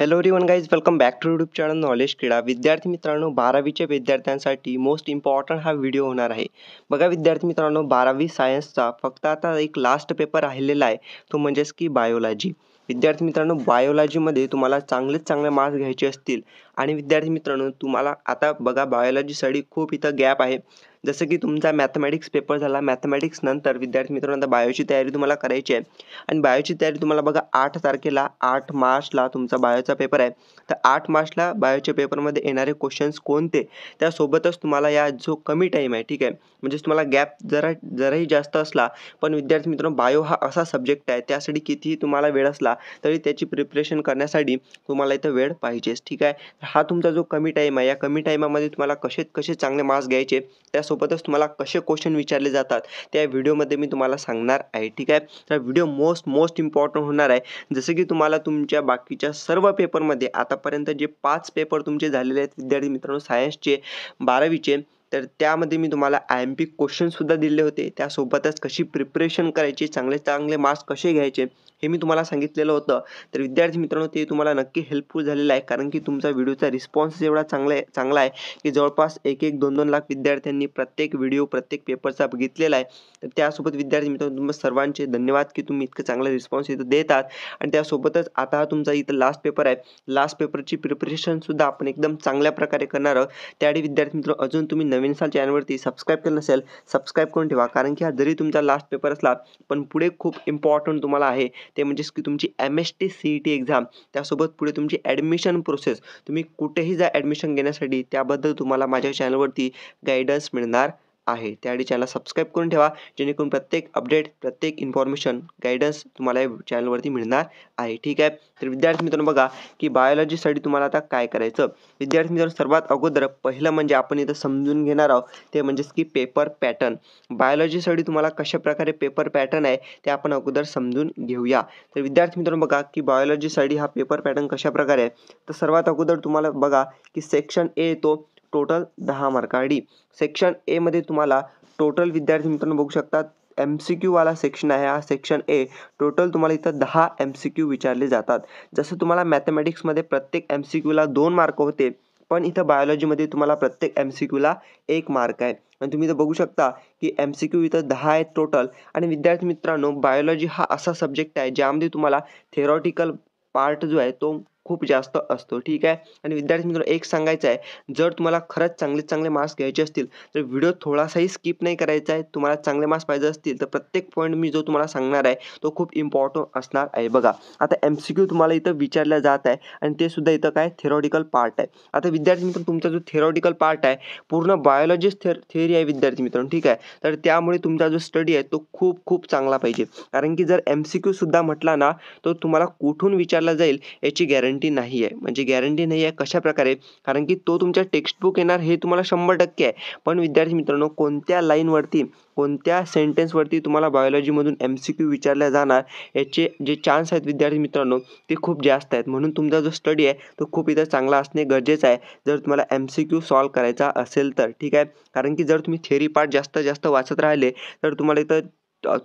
hello one guys welcome back to YouTube channel knowledge क्रीडा विद्यार्थी मित्रांनो बारावीच्या विद्यार्थ्यांसाठी मोस्ट इम्पॉर्टंट हा व्हिडिओ होणार आहे बघा विद्यार्थी मित्रांनो बारावी सायन्सचा फक्त आता एक लास्ट पेपर राहिलेला आहे तो म्हणजेच की बायोलॉजी विद्यार्थी मित्रांनो बायोलॉजीमध्ये तुम्हाला चांगलेच चांगले मार्क्स घ्यायचे असतील आणि विद्यार्थी मित्रांनो तुम्हाला आता बघा बायोलॉजीसाठी खूप इथं गॅप आहे जसं की तुमचा मॅथमॅटिक्स पेपर झाला नंतर विद्यार्थी मित्रांनो आता बायोची तयारी तुम्हाला करायची आहे आणि बायोची तयारी तुम्हाला बघा आठ तारखेला आठ मार्चला तुमचा बायोचा पेपर आहे तर आठ मार्चला बायोच्या पेपरमध्ये येणारे क्वेश्चन्स कोणते त्यासोबतच तुम्हाला या जो कमी टाईम आहे ठीक आहे म्हणजेच तुम्हाला गॅप जरा जराही जास्त असला पण विद्यार्थी मित्रांनो बायो हा असा सब्जेक्ट आहे त्यासाठी कितीही तुम्हाला वेळ असला तरी त्याची प्रिपरेशन करण्यासाठी तुम्हाला इथं वेळ पाहिजेच ठीक आहे हा तुमचा जो कमी टाईम आहे या कमी टाईमामध्ये तुम्हाला कसे कसे चांगले मार्क्स घ्यायचे त्यासोबतच तुम्हाला कसे क्वेश्चन विचारले जातात त्या व्हिडिओमध्ये मी तुम्हाला सांगणार आहे ठीक आहे तर व्हिडिओ मोस्ट मोस्ट इम्पॉर्टंट होणार आहे जसं की तुम्हाला तुमच्या बाकीच्या सर्व पेपरमध्ये आता आतापर्यंत जे पाच पेपर तुमचे झालेले आहेत विद्यार्थी मित्रांनो सायन्सचे बारावीचे तर त्यामध्ये मी तुम्हाला आय एम पी क्वेश्चनसुद्धा दिले होते त्यासोबतच कशी प्रिपरेशन करायची चांगले चांगले मार्क्स कसे घ्यायचे हे मी तुम्हाला सांगितलेलं होतं तर विद्यार्थी मित्रांनो ते तुम्हाला नक्की हेल्पफुल झालेलं आहे कारण की तुमचा व्हिडिओचा रिस्पॉन्स एवढा चांगला आहे चांगला आहे की जवळपास एक एक दोन दोन लाख विद्यार्थ्यांनी प्रत्येक व्हिडिओ प्रत्येक पेपरचा बघितलेला आहे तर त्यासोबत विद्यार्थी मित्रांनो तुम्हाला सर्वांचे धन्यवाद की तुम्ही इतकं चांगला रिस्पॉन्स इथं देतात आणि त्यासोबतच आता हा तुमचा इथं लास्ट पेपर आहे लास्ट पेपरची प्रिपरेशनसुद्धा आपण एकदम चांगल्या प्रकारे करणार आहोत त्याआधी विद्यार्थी मित्रांनो अजून तुम्ही नवीन साल चॅनलवरती सबस्क्राईब केलं नसेल सबस्क्राईब करून ठेवा कारण की हा जरी तुमचा लास्ट पेपर असला पण पुढे खूप इम्पॉर्टंट तुम्हाला आहे ते म्हणजेच की तुमची M S T C E T exam त्यासोबत पुढे तुमची ॲडमिशन प्रोसेस तुम्ही कुठेही जा ॲडमिशन घेण्यासाठी त्याबद्दल तुम्हाला माझ्या चॅनलवरती गायडन्स मिळणार आहे त्याआधी चॅनलला सबस्क्राईब करून ठेवा जेणेकरून प्रत्येक अपडेट प्रत्येक इन्फॉर्मेशन गायडन्स तुम्हाला या चॅनलवरती मिळणार आहे ठीक आहे तर विद्यार्थी मित्रांनो बघा की बायोलॉजीसाठी तुम्हाला आता काय करायचं विद्यार्थी मित्रांनो सर्वात अगोदर पहिलं म्हणजे आपण इथं समजून घेणार आहोत ते म्हणजेच की पेपर पॅटर्न बायोलॉजीसाठी तुम्हाला कशाप्रकारे प्रकारे पेपर पॅटर्न आहे ते आपण अगोदर समजून घेऊया तर विद्यार्थी मित्रांनो बघा की बायोलॉजीसाठी हा पेपर पॅटर्न कशाप्रकारे आहे तर सर्वात अगोदर तुम्हाला बघा की सेक्शन ए येतो टोटल दहा मार्क आणि सेक्शन एमध्ये तुम्हाला टोटल विद्यार्थी मित्रांनो बघू शकतात एम सी क्यूवाला सेक्शन आहे हा सेक्शन ए टोटल तुम्हाला इथं दहा एम सी क्यू विचारले जातात जसं तुम्हाला मॅथमॅटिक्समध्ये प्रत्येक एम सी क्यूला दोन मार्क होते पण इथं बायोलॉजीमध्ये तुम्हाला प्रत्येक एम सी क्यूला एक मार्क आहे आणि तुम्ही इथं बघू शकता की एम सी क्यू इथं दहा आहेत टोटल आणि विद्यार्थी मित्रांनो बायोलॉजी हा असा सब्जेक्ट आहे ज्यामध्ये तुम्हाला थेरॉटिकल पार्ट जो आहे तो खूप जास्त असतो ठीक आहे आणि विद्यार्थी मित्रांनो एक सांगायचं आहे जर तुम्हाला खरंच चांगले चांगले मार्क्स घ्यायचे असतील तर व्हिडिओ थोडासाही स्किप नाही करायचा आहे तुम्हाला चांगले मार्क्स पाहिजे असतील तर प्रत्येक पॉईंट मी जो तुम्हाला सांगणार आहे तो खूप इम्पॉर्टंट असणार आहे बघा आता एम सी क्यू तुम्हाला इथं विचारलं जात आहे आणि ते सुद्धा इथं काय थेरॉडिकल पार्ट आहे आता विद्यार्थी मित्रांनो तुमचा जो थेरॉडिकल पार्ट आहे पूर्ण बायोलॉजिस्ट थेअरी आहे विद्यार्थी मित्रांनो ठीक आहे तर त्यामुळे तुमचा जो स्टडी आहे तो खूप खूप चांगला पाहिजे कारण की जर एम सी क्यूसुद्धा म्हटला ना तर तुम्हाला कुठून विचारला जाईल याची गॅरंटी गॅरंटी नाही आहे म्हणजे गॅरंटी नाही आहे कशाप्रकारे कारण की तो तुमच्या टेक्स्टबुक येणार हे तुम्हाला शंभर टक्के आहे पण विद्यार्थी मित्रांनो कोणत्या लाईनवरती कोणत्या सेंटेन्सवरती तुम्हाला बायोलॉजीमधून एम सी क्यू विचारल्या जाणार याचे जे चान्स आहेत विद्यार्थी मित्रांनो ते खूप जास्त आहेत म्हणून तुमचा जो स्टडी आहे तो खूप इथं चांगला असणे गरजेचं आहे जर तुम्हाला एम सी क्यू सॉल्व करायचा असेल तर ठीक आहे कारण की जर तुम्ही थेरी पार्ट जास्त जास्त वाचत राहिले तर तुम्हाला इथं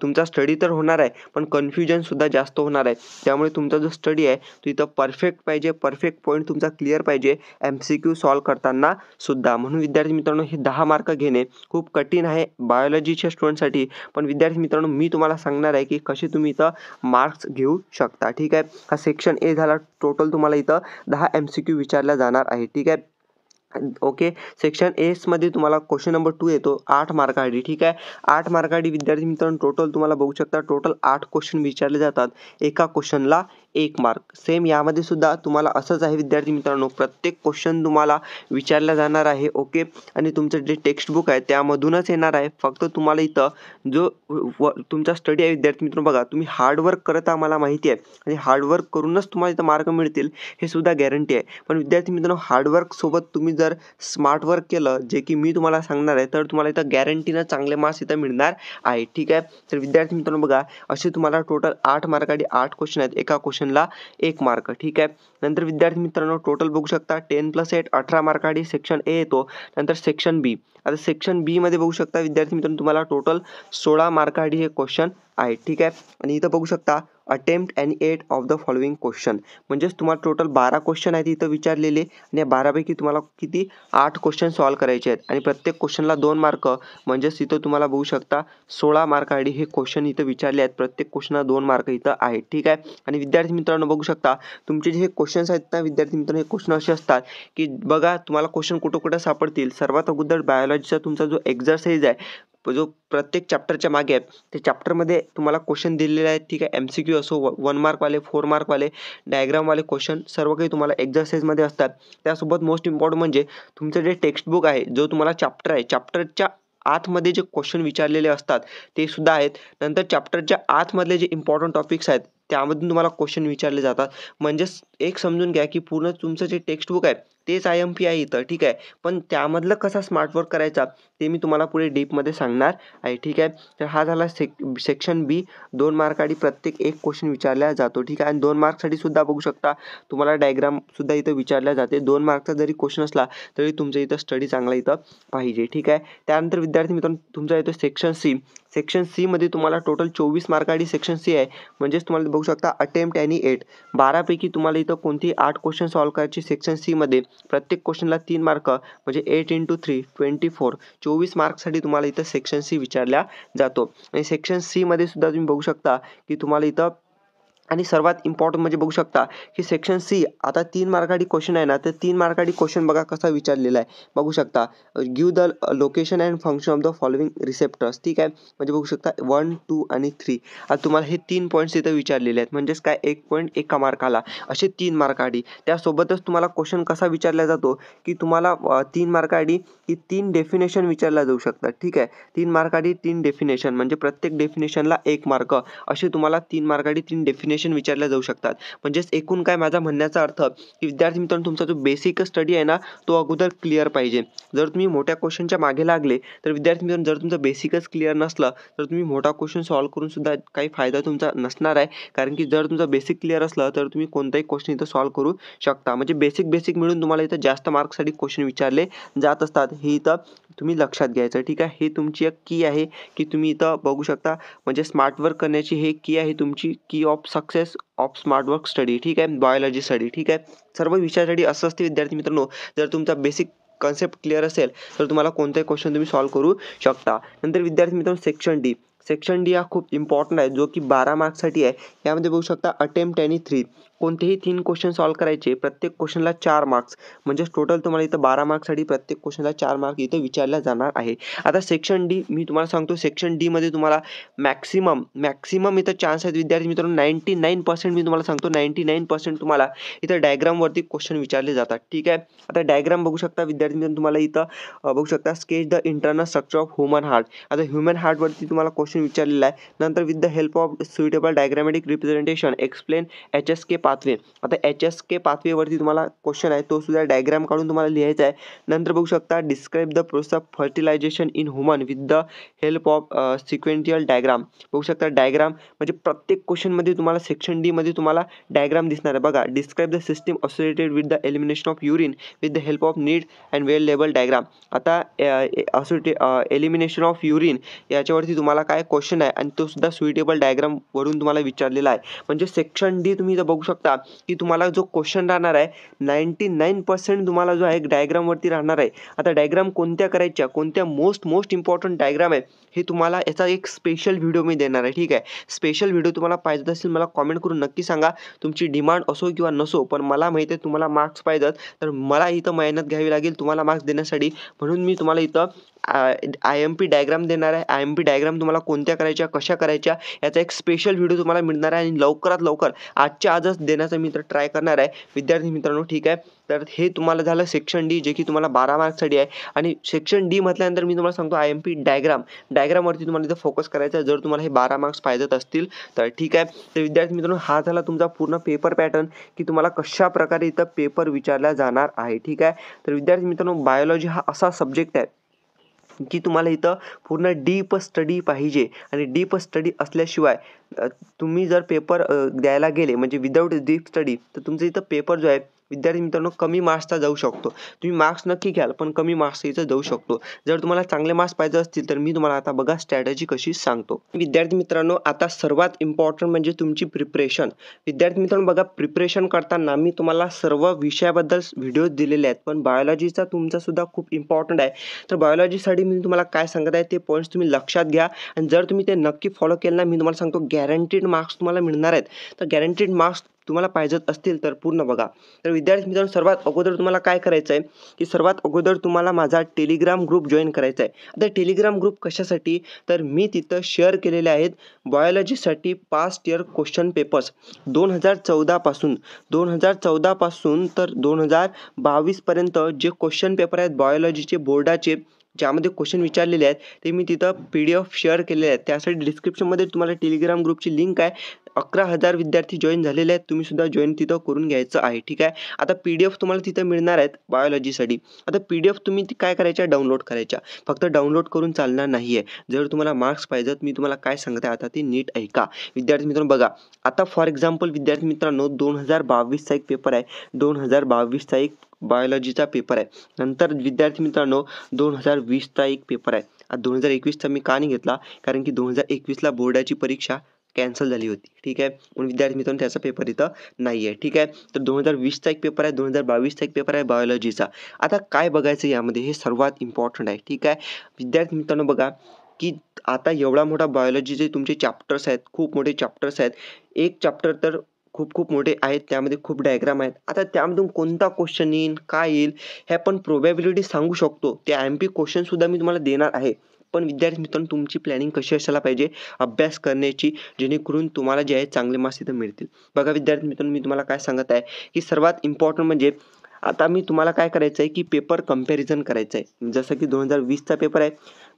तुमचा स्टडी तर होणार आहे पण कन्फ्युजनसुद्धा जास्त होणार आहे त्यामुळे तुमचा जो स्टडी आहे तो इथं परफेक्ट पाहिजे परफेक्ट पॉईंट तुमचा क्लिअर पाहिजे एम सी क्यू सॉल्व करताना सुद्धा म्हणून विद्यार्थी मित्रांनो हे दहा मार्क घेणे खूप कठीण आहे बायोलॉजीच्या स्टुडंटसाठी पण विद्यार्थी मित्रांनो मी तुम्हाला सांगणार आहे की कसे तुम्ही इथं मार्क्स घेऊ शकता ठीक आहे हा सेक्शन ए झाला टोटल तुम्हाला इथं दहा एम सी क्यू विचारला जाणार आहे ठीक आहे ओके सेक्शन मध्ये तुम्हाला क्वेश्चन नंबर टू येतो आठ मार्काडी ठीक आहे आठ मार्काडी विद्यार्थी मित्रांनो टोटल तुम्हाला बघू शकता टोटल आठ क्वेश्चन विचारले जातात एका क्वेश्चनला एक मार्क सेम यामध्ये सुद्धा तुम्हाला असंच आहे विद्यार्थी मित्रांनो प्रत्येक क्वेश्चन तुम्हाला विचारला जाणार आहे ओके आणि तुमचं जे टेक्स्टबुक आहे त्यामधूनच येणार आहे फक्त तुम्हाला इथं जो व तुमचा स्टडी आहे विद्यार्थी मित्रांनो बघा तुम्ही हार्डवर्क करत आम्हाला माहिती आहे आणि हार्डवर्क करूनच तुम्हाला इथं मार्क मिळतील हे सुद्धा गॅरंटी आहे पण विद्यार्थी मित्रांनो हार्डवर्कसोबत तुम्ही जर स्मार्ट वर्क केलं जे की मी तुम्हाला सांगणार आहे तर तुम्हाला इथं गॅरंटीनं चांगले मार्क्स इथं मिळणार आहे ठीक आहे तर विद्यार्थी मित्रांनो बघा असे तुम्हाला टोटल आठ आणि आठ क्वेश्चन आहेत एका क्वेश्चन ला एक मार्क ठीक आहे नंतर विद्यार्थी मित्रांनो टोटल बघू शकता टेन प्लस एट अठरा मार्क आधी सेक्शन ए येतो नंतर सेक्शन बी आता सेक्शन मध्ये बघू शकता विद्यार्थी मित्रांनो तुम्हाला टोटल सोळा आधी हे क्वेश्चन आहे ठीक आहे आणि इथं बघू शकता attempt and eight of the following question म्हणजेच तुम्हाला टोटल बारा क्वेश्चन आहेत इथं विचारलेले आणि या बारापैकी तुम्हाला किती आठ क्वेश्चन सॉल्व करायचे आहेत आणि प्रत्येक क्वेश्चनला दोन मार्क म्हणजेच इथं तुम्हाला बघू शकता सोळा मार्क आय हे क्वेश्चन इथं विचारले आहेत प्रत्येक क्वेश्चनला दोन मार्क इथं आहेत ठीक आहे आणि विद्यार्थी मित्रांनो बघू शकता तुमचे जे हे क्वेश्चन्स आहेत ना विद्यार्थी मित्रांनो हे क्वेश्चन असे असतात की बघा तुम्हाला क्वेश्चन कुठं कुठं सापडतील सर्वात अगोदर बायोलॉजीचा तुमचा जो एक्झरसाईज आहे जो प्रत्येक चॅप्टरच्या मागे आहेत ते चॅप्टरमध्ये तुम्हाला क्वेश्चन दिलेले आहेत ठीक आहे एम सी क्यू असो वन मार्कवाले फोर मार्कवाले डायग्रामवाले क्वेश्चन सर्व काही तुम्हाला एक्झरसाईजमध्ये असतात त्यासोबत मोस्ट इम्पॉर्टंट म्हणजे तुमचं जे टेक्स्टबुक आहे जो तुम्हाला चॅप्टर आहे चॅप्टरच्या आतमध्ये जे क्वेश्चन विचारलेले असतात ते सुद्धा आहेत नंतर चॅप्टरच्या आतमधले जे इम्पॉर्टंट टॉपिक्स आहेत त्यामधून तुम्हाला क्वेश्चन विचारले जातात म्हणजेच एक समजून घ्या की पूर्ण तुमचं जे टेक्स्टबुक आहे तेच आय एम पी आहे इथं ठीक आहे पण त्यामधलं कसा स्मार्ट वर्क करायचा ते मी तुम्हाला पुढे डीपमध्ये सांगणार आहे ठीक आहे तर हा झाला सेक सेक्शन बी दोन मार्क आणि प्रत्येक एक क्वेश्चन विचारला जातो ठीक आहे आणि दोन मार्कसाठी सुद्धा बघू शकता तुम्हाला डायग्रामसुद्धा इथं विचारल्या जाते दोन मार्कचा जरी क्वेश्चन असला तरी तुमचं इथं स्टडी चांगला इथं पाहिजे ठीक आहे त्यानंतर विद्यार्थी मित्रांनो तुमचा येतो सेक्शन सी सेक्शन सीमध्ये तुम्हाला टोटल चोवीस मार्क आणि सेक्शन सी आहे म्हणजेच तुम्हाला बघू शकता अटेम्प्ट आणि एट बारापैकी तुम्हाला इथं कोणती आठ क्वेश्चन सॉल्व करायची सेक्शन सीमध्ये प्रत्येक क्वेश्चनला तीन मार्क म्हणजे eight into three twenty four चोवीस मार्कसाठी तुम्हाला इथं सेक्शन सी विचारला जातो आणि सेक्शन मध्ये सुद्धा तुम्ही बघू शकता की तुम्हाला इथं आणि सर्वात इम्पॉर्टंट म्हणजे बघू शकता की सेक्शन सी आता तीन मार्काडी क्वेश्चन आहे ना तर तीन मार्काडी क्वेश्चन बघा कसा विचारलेला आहे बघू शकता give the location and function of the following receptors ठीक आहे म्हणजे बघू शकता वन टू आणि थ्री आता तुम्हाला हे तीन पॉईंट्स इथं विचारलेले आहेत म्हणजेच काय एक पॉईंट एका मार्काला असे तीन मार्काडी त्यासोबतच तुम्हाला क्वेश्चन कसा विचारला जातो की तुम्हाला तीन मार्काडी ही तीन डेफिनेशन विचारला जाऊ शकतात ठीक आहे तीन मार्काडी तीन डेफिनेशन म्हणजे प्रत्येक डेफिनेशनला एक मार्क असे तुम्हाला तीन मार्काडी तीन डेफिनेशन क्वेश्चन विचारल्या जाऊ शकतात म्हणजेच एकूण काय माझा म्हणण्याचा अर्थ की विद्यार्थी मित्रांनो तुमचा जो बेसिक स्टडी आहे ना तो अगोदर क्लिअर पाहिजे जर तुम्ही मोठ्या क्वेश्चनच्या मागे लागले तर विद्यार्थी मित्रांनो जर तुमचं बेसिकच क्लिअर नसलं तर तुम्ही मोठा क्वेश्चन सॉल्व्ह करून सुद्धा काही फायदा तुमचा नसणार आहे कारण की जर तुमचा बेसिक क्लिअर असलं तर तुम्ही कोणताही क्वेश्चन इथं सॉल्व्ह करू शकता म्हणजे बेसिक बेसिक मिळून तुम्हाला इथं जास्त मार्क्ससाठी क्वेश्चन विचारले जात असतात ही इथं तुम्ही लक्षात घ्यायचं ठीक आहे हे तुमची एक की आहे की तुम्ही इथं बघू शकता म्हणजे स्मार्ट वर्क करण्याची हे की आहे तुमची key of success of smart work study ठीक आहे बायोलॉजी स्टडी ठीक आहे सर्व विषयासाठी असं असते विद्यार्थी मित्रांनो जर तुमचा बेसिक कन्सेप्ट क्लिअर असेल तर तुम्हाला कोणताही क्वेश्चन तुम्ही सॉल्व्ह करू शकता नंतर विद्यार्थी मित्रांनो सेक्शन डी सेक्शन डी हा खूप इम्पॉर्टंट आहे जो की बारा मार्क्ससाठी आहे यामध्ये बघू शकता अटेम्प्ट आणि थ्री कोणतेही तीन क्वेश्चन सॉल्व करायचे प्रत्येक क्वेश्चनला चार मार्क्स म्हणजेच टोटल तुम्हाला इथं बारा मार्क्ससाठी प्रत्येक क्वेश्चनला चार मार्क इथं विचारला जाणार आहे आता सेक्शन डी मी तुम्हाला सांगतो सेक्शन डीमध्ये तुम्हाला मॅक्सिमम मॅक्सिमम इथं चान्स आहेत विद्यार्थी मित्रांनो नाईन्टी नाईन पर्सेंट मी तुम्हाला सांगतो नाईन्टी नाईन पर्सेंट तुम्हाला इथं डायग्रामवरती क्वेश्चन विचारले जातात ठीक आहे आता डायग्राम बघू शकता विद्यार्थी मित्रांनो तुम्हाला इथं बघू शकता sketch the internal structure of human heart आता ह्युमन हार्टवरती तुम्हाला क्वेश्चन क्वेश्चन विचारलेला आहे नंतर with the help of suitable diagrammatic representation explain H S K pathway आता एच एस के पाथवेवरती तुम्हाला क्वेश्चन आहे तो सुद्धा डायग्राम काढून तुम्हाला लिहायचा आहे नंतर बघू शकता describe the process of fertilization in human with the help of sequential diagram बघू शकता डायग्राम म्हणजे प्रत्येक क्वेश्चनमध्ये तुम्हाला सेक्शन डीमध्ये तुम्हाला डायग्राम दिसणार आहे बघा describe the system associated with the elimination of urine with the help of neat and well label diagram आता असोटे एलिमिनेशन ऑफ युरिन याच्यावरती तुम्हाला काय क्वेश्चन आहे आणि तो सुद्धा डायग्राम वरून तुम्हाला विचारलेला आहे म्हणजे सेक्शन डी तुम्ही जर बघू शकता की तुम्हाला जो क्वेश्चन राहणार आहे नाईंटी नाईन पर्सेंट तुम्हाला जो आहे वरती राहणार आहे आता डायग्राम कोणत्या करायच्या कोणत्या मोस्ट मोस्ट इम्पॉर्टंट डायग्राम आहे हे तुम्हाला याचा एक स्पेशल व्हिडिओ मी देणार आहे ठीक आहे स्पेशल व्हिडिओ तुम्हाला पाहिजे असेल मला कॉमेंट करून नक्की सांगा तुमची डिमांड असो किंवा नसो पण मला माहिती आहे तुम्हाला मार्क्स पाहिजेत तर मला इथं मेहनत घ्यावी लागेल तुम्हाला मार्क्स देण्यासाठी म्हणून मी तुम्हाला इथं आय एम पी डायग्राम देणार आहे आय एम पी डायग्राम तुम्हाला कोणत्या करायच्या कशा करायच्या याचा एक स्पेशल व्हिडिओ तुम्हाला मिळणार आहे आणि लवकरात लवकर आजच्या आजच देण्याचा मी तर ट्राय करणार आहे विद्यार्थी मित्रांनो ठीक आहे तर हे तुम्हाला झालं सेक्शन डी जे की तुम्हाला बारा मार्क्ससाठी आहे आणि सेक्शन डी म्हटल्यानंतर मी तुम्हाला सांगतो आय एम पी डायग्राम डायग्रामवरती तुम्हाला इथं फोकस करायचा जर तुम्हाला हे बारा मार्क्स पाहिजेत असतील तर ठीक आहे तर विद्यार्थी मित्रांनो हा झाला तुमचा पूर्ण पेपर पॅटर्न की तुम्हाला कशा प्रकारे इथं पेपर विचारला जाणार आहे ठीक आहे तर विद्यार्थी मित्रांनो बायोलॉजी हा असा सब्जेक्ट आहे की तुम्हाला इथं पूर्ण डीप स्टडी पाहिजे आणि डीप स्टडी असल्याशिवाय तुम्ही जर पेपर द्यायला गेले म्हणजे विदाऊट डीप स्टडी तर तुमचं इथं पेपर जो आहे विद्यार्थी मित्रांनो कमी मार्क्सचा जाऊ शकतो तुम्ही मार्क्स नक्की घ्याल पण कमी मार्क्स मार्क्सचा जाऊ शकतो जर तुम्हाला चांगले मार्क्स पाहिजे असतील तर मी तुम्हाला आता बघा स्ट्रॅटजी कशी सांगतो विद्यार्थी मित्रांनो आता सर्वात इम्पॉर्टंट म्हणजे तुमची प्रिपरेशन विद्यार्थी मित्रांनो बघा प्रिपरेशन करताना मी तुम्हाला सर्व विषयाबद्दल व्हिडिओज दिलेले आहेत पण बायोलॉजीचा तुमचा सुद्धा खूप इम्पॉर्टंट आहे तर बायोलॉजीसाठी मी तुम्हाला काय सांगत आहे ते पॉईंट्स तुम्ही लक्षात घ्या आणि जर तुम्ही ते नक्की फॉलो केलं ना मी तुम्हाला सांगतो गॅरंटीड मार्क्स तुम्हाला मिळणार आहेत तर गॅरंटीड मार्क्स तुम्हाला पाहिजेत असतील तर पूर्ण बघा तर विद्यार्थी मित्रांनो सर्वात अगोदर तुम्हाला काय करायचं आहे की सर्वात अगोदर तुम्हाला माझा टेलिग्राम ग्रुप जॉईन करायचा आहे आता टेलिग्राम ग्रुप कशासाठी तर मी तिथं शेअर केलेले आहेत बायोलॉजीसाठी पास्ट इयर क्वेश्चन पेपर्स दोन हजार चौदापासून दोन हजार चौदापासून तर दोन हजार बावीसपर्यंत जे क्वेश्चन पेपर आहेत बायोलॉजीचे बोर्डाचे ज्यामध्ये क्वेश्चन विचारलेले आहेत ते मी तिथं पी डी एफ शेअर केलेले आहेत त्यासाठी डिस्क्रिप्शनमध्ये तुम्हाला टेलिग्राम ग्रुपची लिंक आहे अकरा हजार विद्यार्थी जॉईन झालेले आहेत तुम्ही सुद्धा जॉईन तिथं करून घ्यायचं आहे ठीक आहे आता पी डी एफ तुम्हाला तिथं मिळणार आहेत बायोलॉजीसाठी आता पी डी एफ तुम्ही काय करायच्या डाउनलोड करायच्या फक्त डाउनलोड करून चालणार नाही आहे जर तुम्हाला मार्क्स पाहिजेत मी तुम्हाला काय सांगते आता ती नीट ऐका विद्यार्थी मित्रांनो बघा आता फॉर एक्झाम्पल विद्यार्थी मित्रांनो दोन हजार बावीसचा एक पेपर आहे दोन हजार बावीसचा एक बायोलॉजीचा पेपर आहे नंतर विद्यार्थी मित्रांनो दोन हजार वीसचा एक पेपर आहे दोन हजार एकवीसचा मी का नाही घेतला कारण की दोन हजार एकवीसला बोर्डाची परीक्षा कॅन्सल झाली होती ठीक आहे पण विद्यार्थी मित्रांनो त्याचा पेपर इथं नाही आहे ठीक आहे तर दोन हजार वीसचा एक पेपर आहे दोन हजार बावीसचा एक पेपर आहे बायोलॉजीचा आता काय बघायचं यामध्ये हे सर्वात इम्पॉर्टंट आहे ठीक आहे विद्यार्थी मित्रांनो बघा की आता एवढा मोठा बायोलॉजीचे तुमचे चॅप्टर्स आहेत खूप मोठे चॅप्टर्स आहेत एक चॅप्टर तर खूप खूप मोठे आहेत त्यामध्ये खूप डायग्राम आहेत आता त्यामधून कोणता क्वेश्चन येईल काय येईल हे आपण प्रोबॅबिलिटी सांगू शकतो ते एम पी क्वेश्चनसुद्धा मी तुम्हाला देणार आहे पण विद्यार्थी मित्रांनो तुमची प्लॅनिंग कशी असायला पाहिजे अभ्यास करण्याची जेणेकरून तुम्हाला जे आहे चांगले मार्क्स इथं मिळतील बघा विद्यार्थी मित्रांनो मी तुम्हाला काय सांगत आहे की सर्वात इम्पॉर्टंट म्हणजे आता मी तुम्हाला काय करायचं आहे की पेपर कम्पॅरिझन करायचं आहे जसं की दोन हजार वीसचा पेपर आहे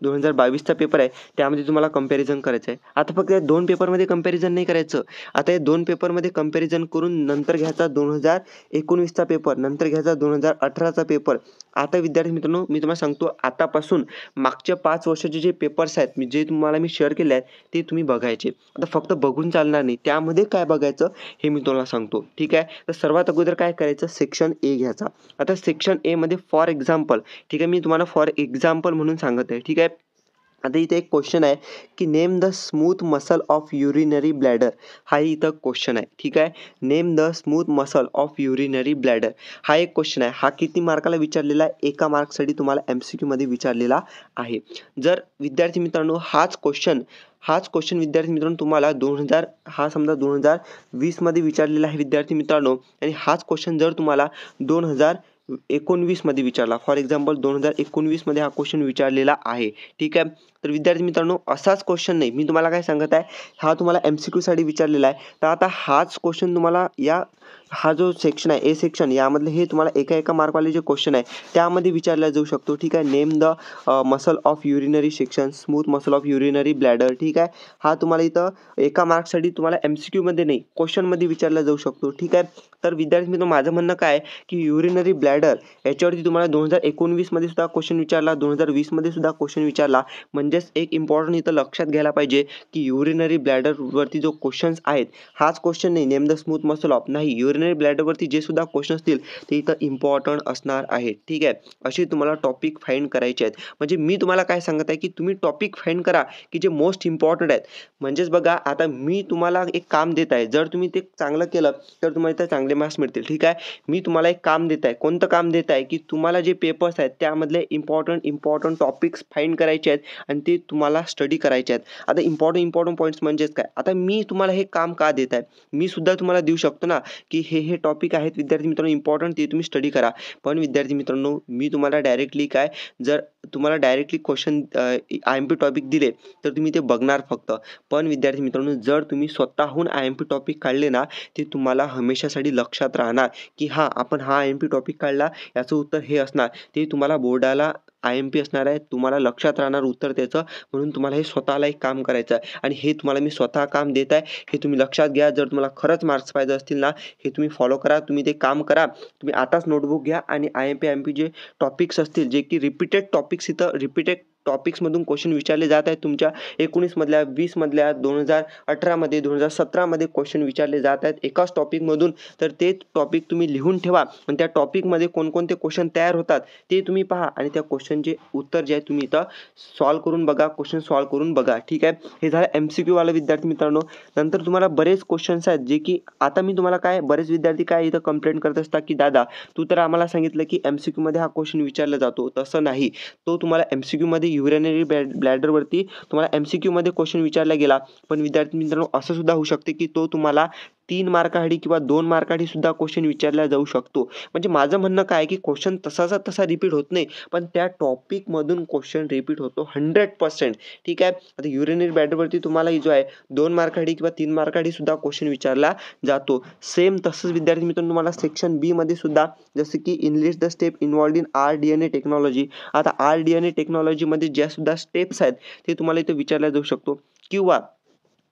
दोन हजार बावीसचा पेपर आहे त्यामध्ये तुम्हाला कंपॅरिझन करायचं आहे आता फक्त या दोन पेपरमध्ये कंपॅरिझन नाही करायचं आता या दोन पेपरमध्ये कंपॅरिझन करून नंतर घ्यायचा दोन हजार एकोणवीसचा पेपर नंतर घ्यायचा दोन हजार अठराचा पेपर आता विद्यार्थी मित्रांनो मी तुम्हाला सांगतो आतापासून मागच्या पाच वर्षाचे जे पेपर्स आहेत मी जे तुम्हाला मी शेअर केले आहेत ते तुम्ही बघायचे आता फक्त बघून चालणार नाही त्यामध्ये काय बघायचं हे मी तुम्हाला सांगतो ठीक आहे तर सर्वात अगोदर काय करायचं सेक्शन ए घ्यायचा आता सेक्शन एमध्ये फॉर एक्झाम्पल ठीक आहे मी तुम्हाला फॉर एक्झाम्पल म्हणून सांगत आहे ठीक आहे आता इथे एक क्वेश्चन आहे की name the smooth muscle of urinary bladder हा इथं क्वेश्चन आहे ठीक आहे name the smooth muscle of urinary bladder हा एक क्वेश्चन आहे हा किती मार्काला विचारलेला आहे एका मार्कसाठी तुम्हाला एम सी क्यूमध्ये विचारलेला आहे जर विद्यार्थी मित्रांनो हाच क्वेश्चन हाच क्वेश्चन विद्यार्थी मित्रांनो तुम्हाला दोन हजार हा समजा दोन हजार वीसमध्ये विचारलेला आहे विद्यार्थी मित्रांनो आणि हाच क्वेश्चन जर तुम्हाला दोन हजार मध्ये विचारला फॉर एक्झाम्पल दोन हजार एकोणवीसमध्ये हा क्वेश्चन विचारलेला आहे ठीक आहे तर विद्यार्थी मित्रांनो असाच क्वेश्चन नाही मी तुम्हाला काय सांगत आहे हा तुम्हाला एम सी साठी विचारलेला आहे तर आता हाच क्वेश्चन तुम्हाला या हा जो सेक्शन आहे ए सेक्शन यामधले हे तुम्हाला एका एका मार्कवाले जे क्वेश्चन आहे त्यामध्ये विचारला जाऊ शकतो ठीक आहे name the muscle of urinary section smooth muscle of urinary bladder ठीक आहे हा तुम्हाला इथं एका मार्क्ससाठी तुम्हाला एम सी क्यूमध्ये नाही क्वेश्चनमध्ये विचारला जाऊ शकतो ठीक आहे तर विद्यार्थी मित्र माझं म्हणणं काय की युरिनरी ब्लॅडर याच्यावरती तुम्हाला दोन हजार एकोणवीसमध्ये सुद्धा क्वेश्चन विचारला दोन हजार वीसमध्ये सुद्धा क्वेश्चन विचारला म्हणजेच एक इम्पॉर्टंट इथं लक्षात घ्यायला पाहिजे की युरिनरी ब्लॅडरवरती जो क्वेश्चन्स आहेत हाच क्वेश्चन नाही name the smooth muscle of नाही युरिन डिक्शनरी वरती जे सुद्धा क्वेश्चन असतील ते इथं इम्पॉर्टंट असणार आहेत ठीक आहे असे तुम्हाला टॉपिक फाईंड करायचे आहेत म्हणजे मी तुम्हाला काय सांगत आहे की तुम्ही टॉपिक फाईंड करा की जे मोस्ट इम्पॉर्टंट आहेत म्हणजेच बघा आता मी तुम्हाला एक काम देत आहे जर तुम्ही ते चांगलं केलं तर तुम्हाला इथं चांगले मार्क्स मिळतील ठीक आहे मी तुम्हाला एक काम देत आहे कोणतं काम देत आहे की तुम्हाला जे पेपर्स आहेत त्यामधले इम्पॉर्टंट इम्पॉर्टंट टॉपिक्स फाईंड करायचे आहेत आणि ते तुम्हाला स्टडी करायचे आहेत आता इम्पॉर्टंट इम्पॉर्टंट पॉईंट्स म्हणजेच काय आता मी तुम्हाला हे काम का देत आहे मी सुद्धा तुम्हाला देऊ शकतो ना की हे हे टॉपिक आहेत विद्यार्थी मित्रांनो इम्पॉर्टंट ते तुम्ही स्टडी करा पण विद्यार्थी मित्रांनो मी तुम्हाला डायरेक्टली काय जर तुम्हाला directly question I M P topic दिले तर तुम्ही ते बघणार फक्त पण विद्यार्थी मित्रांनो जर तुम्ही स्वतःहून आय एम पी टॉपिक काढले ना ते तुम्हाला हमेशासाठी लक्षात राहणार की हां आपण हा आय एम पी टॉपिक काढला याचं उत्तर हे असणार ते तुम्हाला बोर्डाला आय एम पी असणार आहे तुम्हाला लक्षात राहणार उत्तर त्याचं म्हणून तुम्हाला हे स्वतःला एक काम करायचं आहे आणि हे तुम्हाला मी स्वतः काम देत आहे हे तुम्ही लक्षात घ्या जर तुम्हाला खरंच मार्क्स पाहिजे असतील ना हे तुम्ही फॉलो करा तुम्ही ते काम करा तुम्ही आताच नोटबुक घ्या आणि I M P I M P जे टॉपिक्स असतील जे की रिपीटेड टॉपिक्स इथं रिपीटेड टॉपिक्समधून क्वेश्चन विचारले जात आहेत तुमच्या एकोणीसमधल्या वीसमधल्या दोन हजार अठरामध्ये दोन हजार सतरामध्ये क्वेश्चन विचारले जात आहेत एकाच टॉपिकमधून तर ते टॉपिक तुम्ही लिहून ठेवा आणि त्या टॉपिकमध्ये कोणकोणते क्वेश्चन तयार होतात ते तुम्ही पहा आणि त्या क्वेश्चनचे उत्तर जे आहे तुम्ही इथं सॉल्व करून बघा क्वेश्चन सॉल्व करून बघा ठीक आहे हे झालं एम सी क्यूवाला विद्यार्थी मित्रांनो नंतर तुम्हाला बरेच क्वेश्चन्स आहेत जे की आता मी तुम्हाला काय बरेच विद्यार्थी काय इथं कंप्लेंट करत असतात की दादा तू तर आम्हाला सांगितलं की एम सी क्यूमध्ये हा क्वेश्चन विचारला जातो तसं नाही तो तुम्हाला एम सी क्यूमध्ये युरेनरी ब्लॅडर वरती तुम्हाला एम सी क्यूमध्ये क्वेश्चन विचारला गेला पण विद्यार्थी मित्रांनो असं सुद्धा होऊ शकते की तो तुम्हाला तीन आधी किंवा दोन मार्कासाठी सुद्धा क्वेश्चन विचारला जाऊ शकतो म्हणजे माझं म्हणणं काय की क्वेश्चन तसाचा तसा रिपीट होत नाही पण त्या टॉपिकमधून क्वेश्चन रिपीट होतो हंड्रेड पर्सेंट ठीक आहे आता युरेनरी वरती तुम्हाला जो आहे दोन आधी किंवा तीन मार्कासाठी सुद्धा क्वेश्चन विचारला जातो सेम तसंच विद्यार्थी मित्रांनो तुम्हाला सेक्शन बीमध्ये सुद्धा जसं की English the step involved in R D N A technology आता आर डी एन ए टेक्नॉलॉजीमध्ये ज्या सुद्धा स्टेप्स आहेत ते तुम्हाला इथे विचारल्या जाऊ शकतो किंवा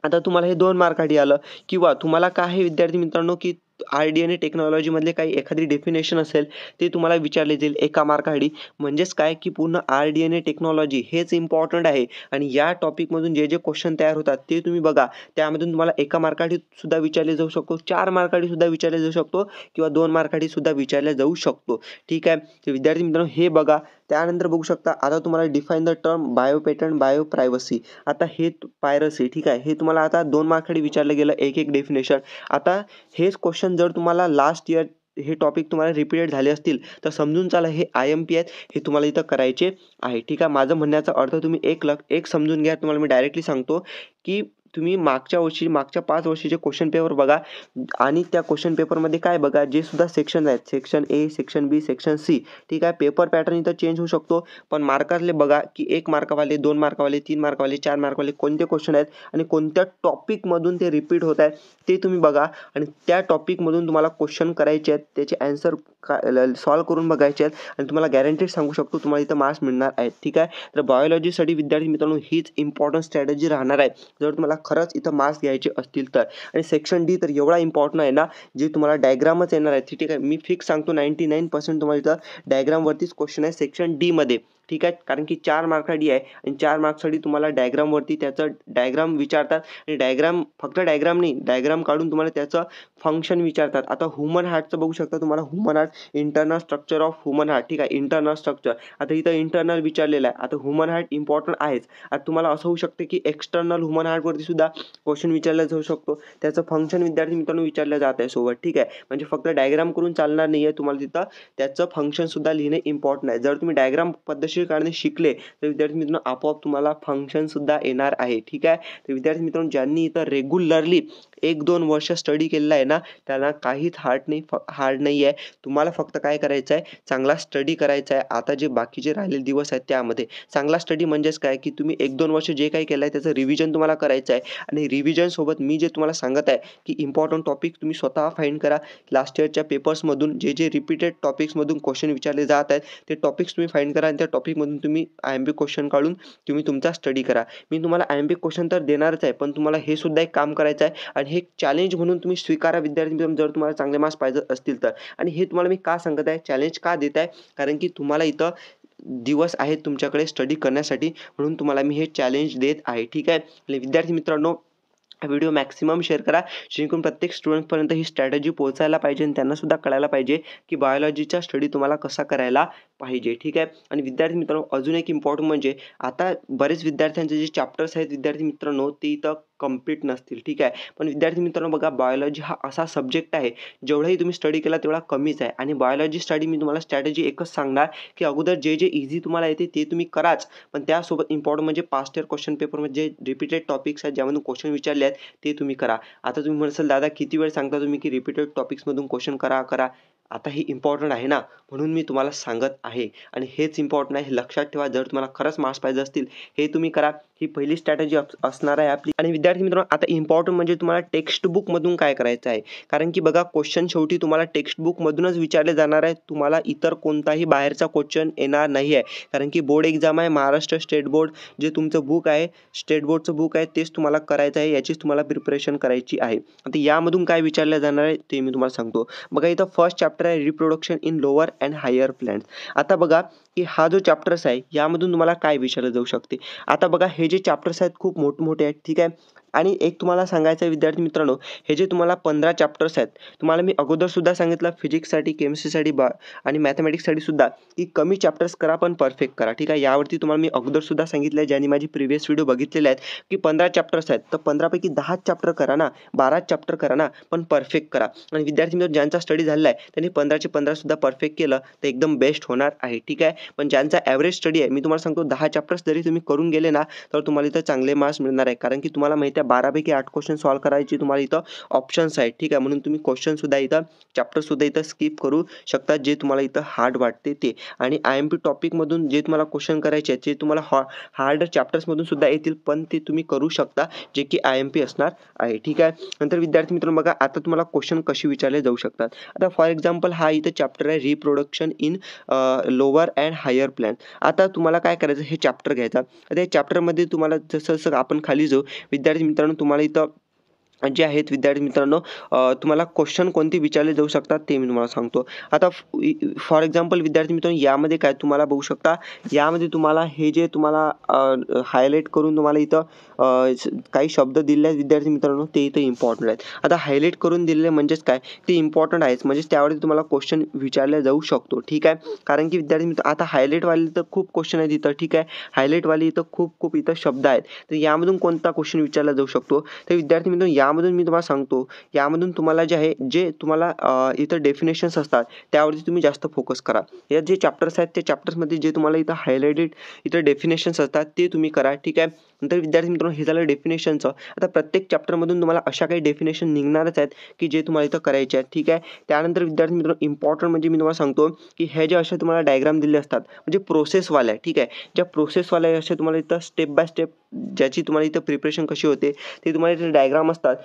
आता तुम्हाला हे दोन मार्कासाठी आलं किंवा तुम्हाला काय आहे विद्यार्थी मित्रांनो की आर डी आणि टेक्नॉलॉजीमधले काही एखादी डेफिनेशन असेल ते तुम्हाला विचारले जाईल एका मार्कासाठी म्हणजेच काय की पूर्ण आर डी आणि टेक्नॉलॉजी हेच इम्पॉर्टंट आहे आणि या टॉपिकमधून जे जे क्वेश्चन तयार होतात ते तुम्ही बघा त्यामधून तुम्हाला एका मार्काडी सुद्धा विचारले जाऊ शकतो चार मार्कासाठी सुद्धा विचारले जाऊ शकतो किंवा दोन आधी सुद्धा विचारले जाऊ शकतो ठीक आहे विद्यार्थी मित्रांनो हे बघा त्यानंतर बघू शकता आता तुम्हाला define the term bio pattern bio privacy आता हे पायरसी ठीक आहे हे तुम्हाला आता दोन मार्कडे विचारलं गेलं एक एक डेफिनेशन आता हेच क्वेश्चन जर तुम्हाला लास्ट इयर हे टॉपिक तुम्हाला रिपीटेड झाले असतील तर समजून चाला हे आय एम पी आहेत हे तुम्हाला इथं करायचे आहे ठीक आहे माझं म्हणण्याचा अर्थ तुम्ही एक लक्ष एक समजून घ्या तुम्हाला मी डायरेक्टली सांगतो की तुम्ही मागच्या वर्षी मागच्या पाच वर्षीचे क्वेश्चन पेपर बघा आणि त्या क्वेश्चन पेपरमध्ये काय बघा जे सुद्धा सेक्शन आहेत section A section B section C ठीक आहे पेपर पॅटर्न इथं चेंज होऊ शकतो पण मार्कातले बघा की एक मार्कवाले दोन मार्कवाले तीन मार्कवाले चार मार्कवाले कोणते क्वेश्चन आहेत आणि कोणत्या टॉपिकमधून ते रिपीट होत आहेत ते तुम्ही बघा आणि त्या टॉपिकमधून तुम्हाला क्वेश्चन करायचे आहेत त्याचे ॲन्सर का सॉल्व करून बघायचे आहेत आणि तुम्हाला गॅरंटीड सांगू शकतो तुम्हाला इथं मार्क्स मिळणार आहेत ठीक आहे तर बायोलॉजीसाठी विद्यार्थी मित्रांनो हीच इम्पॉर्टंट स्ट्रॅटजी राहणार आहे जर तुम्हाला खरंच इथं मार्क्स घ्यायचे असतील तर आणि सेक्शन डी तर एवढा इम्पॉर्टंट आहे ना जे तुम्हाला डायग्रामच येणार आहे ठीक आहे मी फिक्स सांगतो नाईन्टी नाईन पर्सेंट तुम्हाला इथं डायग्रामवरतीच क्वेश्चन आहे सेक्शन डीमध्ये ठीक आहे कारण की चार मार्कसाठी आहे आणि चार मार्क्ससाठी तुम्हाला डायग्रामवरती त्याचं डायग्राम विचारतात आणि डायग्राम फक्त डायग्राम नाही डायग्राम काढून तुम्हाला त्याचं फंक्शन विचारतात आता ह्युमन हार्टचं बघू शकता तुम्हाला human heart internal structure of human heart ठीक आहे इंटरनल स्ट्रक्चर आता इथं इंटरनल विचारलेलं आहे आता ह्युमन हार्ट इम्पॉर्टंट आहेच आता तुम्हाला असं होऊ शकते की एक्सटर्नल ह्युमन हार्टवरती सुद्धा क्वेश्चन विचारला जाऊ शकतो त्याचं फंक्शन विद्यार्थी मित्रांनो विचारलं जात आहे सोबत ठीक आहे म्हणजे फक्त डायग्राम करून चालणार नाही आहे तुम्हाला तिथं त्याचं फंक्शनसुद्धा लिहिणे इम्पॉर्टंट आहे जर तुम्ही डायग्राम पद्धती उशीर काढणे शिकले तर विद्यार्थी मित्रांनो आपोआप तुम्हाला फंक्शन सुद्धा येणार आहे ठीक आहे तर विद्यार्थी मित्रांनो ज्यांनी इथं रेग्युलरली एक दोन वर्ष स्टडी केलेला आहे ना त्यांना काहीच हार्ड नाही फ हार्ड नाही आहे तुम्हाला फक्त काय करायचं आहे चांगला स्टडी करायचा आहे आता जे बाकीचे राहिलेले दिवस आहेत त्यामध्ये चांगला स्टडी म्हणजेच काय की तुम्ही एक दोन वर्ष जे काही केलं आहे त्याचं रिव्हिजन तुम्हाला करायचं आहे आणि रिव्हिजनसोबत मी जे तुम्हाला सांगत आहे की इम्पॉर्टंट टॉपिक तुम्ही स्वतः फाईंड करा लास्ट इयरच्या पेपर्समधून जे जे रिपीटेड टॉपिक्समधून क्वेश्चन विचारले जात आहेत ते टॉपिक्स तुम्ही फाईंड करा आणि त्या टॉपिकमधून तुम्ही आय एम बी क्वेश्चन काढून तुम्ही तुमचा स्टडी करा मी तुम्हाला आय एम बी क्वेश्चन तर देणारच आहे पण तुम्हाला हे सुद्धा एक काम करायचं आहे आणि हे चॅलेंज म्हणून तुम्ही स्वीकारा विद्यार्थी मित्रांनो जर तुम्हाला चांगले मार्क्स पाहिजे असतील तर आणि हे तुम्हाला मी का सांगत आहे चॅलेंज का देत आहे कारण की तुम्हाला इथं दिवस आहेत तुमच्याकडे स्टडी करण्यासाठी म्हणून तुम्हाला मी हे चॅलेंज देत आहे ठीक आहे विद्यार्थी मित्रांनो हा व्हिडिओ मॅक्सिमम शेअर करा जेणेकरून प्रत्येक स्टुडंटपर्यंत ही स्ट्रॅटजी पोहोचायला पाहिजे आणि त्यांनासुद्धा कळायला पाहिजे की बायोलॉजीचा स्टडी तुम्हाला कसा करायला पाहिजे ठीक आहे आणि विद्यार्थी मित्रांनो अजून एक इम्पॉर्टंट म्हणजे आता बरेच विद्यार्थ्यांचे जे चॅप्टर्स आहेत विद्यार्थी मित्रांनो ते इथं कम्प्लीट नसतील ठीक आहे पण विद्यार्थी मित्रांनो बघा बायोलॉजी हा असा सब्जेक्ट आहे जेवढाही तुम्ही स्टडी केला तेवढा कमीच आहे आणि बायोलॉजी स्टडी मी तुम्हाला स्ट्रॅटेजी एकच सांगणार की अगोदर जे जे इझी तुम्हाला येते ते तुम्ही कराच पण त्यासोबत इम्पॉर्टंट म्हणजे पास्ट इयर क्वेश्चन पेपरमध्ये जे रिपीटेड टॉपिक्स आहेत ज्यामधून क्वेश्चन विचारले आहेत ते तुम्ही करा आता तुम्ही म्हणसाल दादा किती वेळ सांगता तुम्ही की रिपीटेड टॉपिक्समधून क्वेश्चन करा करा आता हे इम्पॉर्टंट आहे ना म्हणून मी तुम्हाला सांगत आहे आणि हेच इम्पॉर्टंट आहे हे लक्षात ठेवा जर तुम्हाला खरंच मार्क्स पाहिजे असतील हे तुम्ही करा ही पहिली स्ट्रॅटजी असणार आहे आपली आणि विद्यार्थी मित्रांनो आता इम्पॉर्टंट म्हणजे तुम्हाला टेक्स्ट बुकमधून काय करायचं आहे कारण की बघा क्वेश्चन शेवटी तुम्हाला टेक्स्ट बुकमधूनच विचारले जाणार आहे तुम्हाला इतर कोणताही बाहेरचा क्वेश्चन येणार नाही आहे कारण की बोर्ड एक्झाम आहे महाराष्ट्र स्टेट बोर्ड जे तुमचं बुक आहे स्टेट बोर्डचं बुक आहे तेच तुम्हाला करायचं आहे याचीच तुम्हाला प्रिपरेशन करायची आहे आता यामधून काय विचारलं जाणार आहे ते मी तुम्हाला सांगतो बघा इथं फर्स्ट चॅप्टर आहे reproduction in lower and higher plants आता बघा की हा जो चॅप्टर्स आहे यामधून तुम्हाला काय विचारलं जाऊ शकते आता बघा हे जे चॅप्टर्स आहेत खूप मोठमोठे आहेत ठीक आहे आणि एक तुम्हाला सांगायचं आहे विद्यार्थी मित्रांनो हे जे तुम्हाला पंधरा चॅप्टर्स आहेत तुम्हाला मी अगोदरसुद्धा सांगितलं फिजिक्ससाठी केमिस्ट्रीसाठी बा आणि मॅथमॅटिक्ससाठी सुद्धा की कमी चॅप्टर्स करा पण परफेक्ट करा ठीक आहे यावरती तुम्हाला मी अगोदरसुद्धा सांगितलं आहे ज्यांनी माझी प्रिव्हियस व्हिडिओ बघितलेले आहेत की पंधरा चॅप्टर्स आहेत तर पंधरापैकी दहा चॅप्टर करा ना बारा चॅप्टर करा ना पण परफेक्ट करा आणि विद्यार्थी मित्र ज्यांचा स्टडी झालेला आहे त्यांनी पंधराचे पंधरासुद्धा परफेक्ट केलं तर एकदम बेस्ट होणार आहे ठीक आहे पण ज्यांचा ॲव्हरेज स्टडी आहे मी तुम्हाला सांगतो दहा चॅप्टर्स जरी तुम्ही करून गेले ना तर तुम्हाला इथं चांगले मार्क्स मिळणार आहे कारण की तुम्हाला माहिती त्या बारापैकी आठ क्वेश्चन सॉल्व करायची तुम्हाला इथं ऑप्शन्स आहेत ठीक आहे म्हणून तुम्ही क्वेश्चनसुद्धा इथं चॅप्टरसुद्धा इथं स्किप करू शकता जे तुम्हाला इथं हार्ड वाटते ते आणि आय एम पी टॉपिकमधून जे तुम्हाला क्वेश्चन करायचे आहेत जे तुम्हाला हॉ हार्ड चॅप्टर्समधून सुद्धा येतील पण ते तुम्ही करू शकता जे की आय एम पी असणार आहे ठीक आहे नंतर विद्यार्थी मित्रांनो बघा आता तुम्हाला क्वेश्चन कसे विचारले जाऊ शकतात आता फॉर एक्झाम्पल हा इथं चॅप्टर आहे reproduction in lower and higher plant आता तुम्हाला काय करायचं हे चॅप्टर घ्यायचा आता या चॅप्टरमध्ये तुम्हाला जसं जसं आपण खाली जाऊ विद्यार्थी entrar en tu maldito... जे आहेत विद्यार्थी मित्रांनो तुम्हाला क्वेश्चन कोणते विचारले जाऊ शकतात ते मी तुम्हाला सांगतो आता फॉर एक्झाम्पल विद्यार्थी मित्रांनो यामध्ये काय तुम्हाला बघू शकता यामध्ये तुम्हाला हे जे तुम्हाला हायलाईट करून तुम्हाला इथं काही शब्द दिले आहेत विद्यार्थी मित्रांनो ते इथं इम्पॉर्टंट आहेत आता हायलाईट करून दिलेले म्हणजेच काय ते इम्पॉर्टंट आहेच म्हणजेच त्यावरती तुम्हाला क्वेश्चन विचारला जाऊ शकतो ठीक आहे कारण की विद्यार्थी मित्र आता हायलाईटवाले तर खूप क्वेश्चन आहेत इथं ठीक आहे हायलाईटवाले इथं खूप खूप इथं शब्द आहेत तर यामधून कोणता क्वेश्चन विचारला जाऊ शकतो तर विद्यार्थी मित्रांनो या यामधून मी तुम्हाला सांगतो यामधून तुम्हाला जे आहे जे तुम्हाला इथं डेफिनेशन्स असतात त्यावरती तुम्ही जास्त फोकस करा या जे चॅप्टर्स आहेत ते चॅप्टर्समध्ये जे तुम्हाला इथं हायलायटेड इथं डेफिनेशन्स असतात ते तुम्ही करा ठीक आहे नंतर विद्यार्थी मित्रांनो हे झालं डेफिनेशनचं आता प्रत्येक चॅप्टरमधून तुम्हाला अशा काही डेफिनेशन निघणारच आहेत की जे तुम्हाला इथं करायचे आहेत ठीक आहे त्यानंतर विद्यार्थी मित्रांनो इम्पॉर्टंट म्हणजे मी तुम्हाला सांगतो की हे जे असे तुम्हाला डायग्राम दिले असतात म्हणजे प्रोसेसवाल्या ठीक आहे ज्या प्रोसेसवाल्या असे तुम्हाला इथं स्टेप बाय स्टेप ज्याची तुम्हाला इथं प्रिपरेशन कशी होते ते तुम्हाला इथे डायग्राम असतात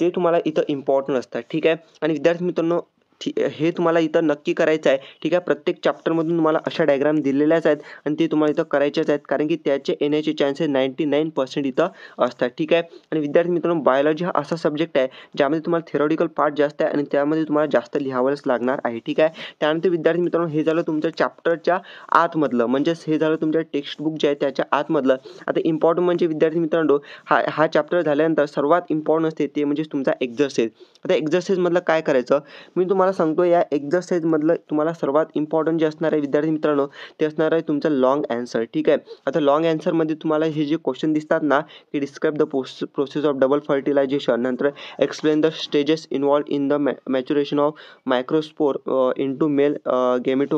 जे तुम्हाला इथं इम्पॉर्टंट असतात ठीक आहे आणि विद्यार्थी मित्रांनो ठी हे तुम्हाला इथं नक्की करायचं आहे ठीक आहे प्रत्येक चॅप्टरमधून तुम्हाला अशा डायग्राम दिलेल्याच आहेत आणि ते तुम्हाला इथं करायचेच आहेत कारण की त्याचे येण्याचे चान्सेस नाईंटी नाईन पर्सेंट इथं असतात ठीक आहे आणि विद्यार्थी मित्रांनो बायोलॉजी हा असा सब्जेक्ट आहे ज्यामध्ये तुम्हाला थेरॉटिकल पार्ट जास्त आहे आणि त्यामध्ये तुम्हाला जास्त लिहावंच लागणार आहे ठीक आहे त्यानंतर विद्यार्थी मित्रांनो हे झालं तुमच्या चॅप्टरच्या आतमधलं म्हणजेच हे झालं तुमच्या टेक्स्टबुक जे आहे त्याच्या आतमधलं आता इम्पॉर्टंट म्हणजे विद्यार्थी मित्रांनो हा हा चॅप्टर झाल्यानंतर सर्वात इम्पॉर्टंट असते ते म्हणजेच तुमचा एक्झरसाईज आता एक्झरसाईजमधलं काय करायचं मी तुम्हाला सांगतो या एक्झरसाईजमधलं तुम्हाला सर्वात इम्पॉर्टंट जे असणार आहे विद्यार्थी मित्रांनो ते असणार आहे तुमचं लाँग ऍन्सर ठीक आहे आता लाँग मध्ये तुम्हाला हे जे क्वेश्चन दिसतात ना की describe the proce process of double fertilization नंतर explain the stages involved in the ma maturation of microspore into male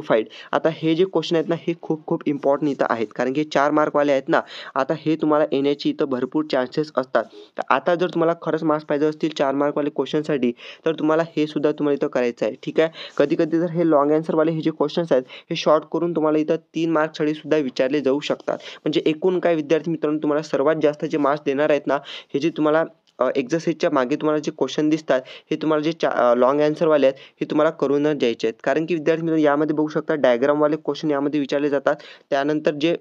fight आता हे जे क्वेश्चन आहेत ना हे खूप खूप इम्पॉर्टंट इथं आहेत कारण की चार मार्कवाले आहेत ना आता हे तुम्हाला येण्याची इथं भरपूर चान्सेस असतात आता जर तुम्हाला खरंच मार्क्स पाहिजे असतील चार मार्कवाले क्वेश्चनसाठी करण्यासाठी तर तुम्हाला हे सुद्धा तुम्हाला इथं करायचं आहे ठीक आहे कधी कधी तर हे लॉंग वाले हे जे क्वेश्चन्स आहेत हे शॉर्ट करून तुम्हाला इथं तीन साठी सुद्धा विचारले जाऊ शकतात म्हणजे एकूण काय विद्यार्थी मित्रांनो तुम्हाला सर्वात जास्त जे मार्क्स देणार आहेत ना हे जे तुम्हाला एक्झरसाईजच्या मागे तुम्हाला जे क्वेश्चन दिसतात हे तुम्हाला जे चा लॉंग आन्सरवाले आहेत हे तुम्हाला करूनच द्यायचे आहेत कारण की विद्यार्थी मित्रांनो यामध्ये बघू शकता डायग्रामवाले क्वेश्चन यामध्ये विचारले जातात त्यानंतर जे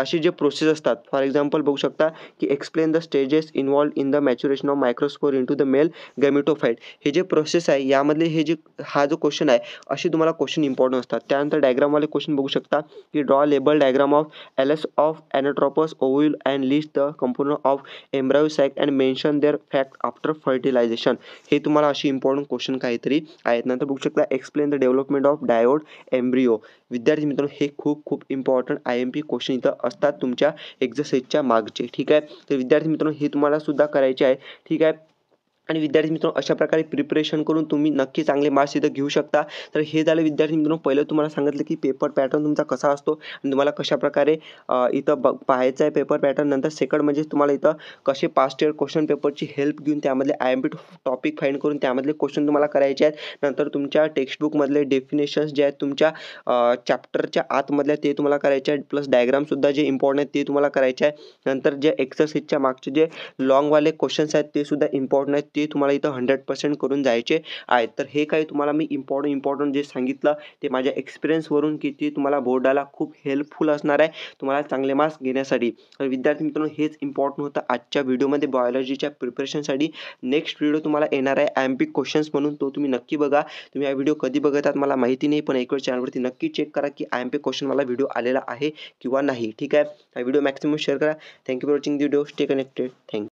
अशी जे प्रोसेस असतात फॉर एक्झाम्पल बघू शकता की explain the stages involved in the maturation of microspore into the male gametophyte हे जे प्रोसेस आहे यामधले हे जे हा जो क्वेश्चन आहे असे तुम्हाला क्वेश्चन इम्पॉर्टंट असतात त्यानंतर डायग्रामवाले क्वेश्चन बघू शकता की draw label diagram of L S of anatropous ovule and list the component of embryo sac and mention their fact after fertilization हे तुम्हाला अशी इम्पॉर्टंट क्वेश्चन काहीतरी आहेत नंतर बघू शकता explain the development of diode embryo विद्यार्थी मित्रांनो हे खूप खूप important I M P question इथं असतात तुमच्या एक्झरसाईजच्या मागचे ठीक आहे तर विद्यार्थी मित्रांनो हे तुम्हाला सुद्धा करायचे आहे ठीक आहे आणि विद्यार्थी मित्रांनो अशा प्रकारे प्रिपरेशन करून तुम्ही नक्की चांगले मार्क्स इथं घेऊ शकता तर हे झालं विद्यार्थी मित्रांनो पहिलं तुम्हाला सांगितलं की पेपर पॅटर्न तुमचा कसा असतो आणि तुम्हाला कशा प्रकारे इथं ब पाहायचं आहे पेपर पॅटर्न नंतर सेकंड म्हणजे तुम्हाला इथं कसे पास्ट इयर क्वेश्चन पेपरची हेल्प घेऊन त्यामधले आय एम टॉपिक फाईंड करून त्यामधले क्वेश्चन तुम्हाला करायचे आहेत नंतर तुमच्या टेक्स्टबुकमधले डेफिनेशन्स जे आहेत तुमच्या चॅप्टरच्या आतमधल्या ते तुम्हाला करायचे आहेत प्लस डायग्रामसुद्धा जे इम्पॉर्टंट आहेत ते तुम्हाला करायचे आहे नंतर जे एक्सरसाइजच्या मागचे जे लॉंगवाले क्वेश्चन्स आहेत ते सुद्धा इम्पॉर्टंट आहेत ते तुम्हाला इथं हंड्रेड पर्सेंट करून जायचे आहेत तर हे काही तुम्हाला मी इम्पॉर्टंट इम्पॉर्टंट जे सांगितलं ते माझ्या एक्सपिरियन्सवरून की ते तुम्हाला बोर्डाला खूप हेल्पफुल असणार आहे तुम्हाला चांगले मार्क्स घेण्यासाठी तर विद्यार्थी मित्रांनो हेच इम्पॉर्टंट होतं आजच्या व्हिडिओमध्ये बायोलॉजीच्या प्रिपरेशनसाठी नेक्स्ट व्हिडिओ तुम्हाला येणार आहे पी क्वेश्चन्स म्हणून तो तुम्ही नक्की बघा तुम्ही हा व्हिडिओ कधी बघत आहात मला माहिती नाही पण एक वेळ चॅनलवरती नक्की चेक करा की आय पी क्वेश्चन मला व्हिडिओ आलेला आहे किंवा नाही ठीक आहे हा व्हिडिओ मॅक्सिमम शेअर करा thank you for watching the video stay connected thank you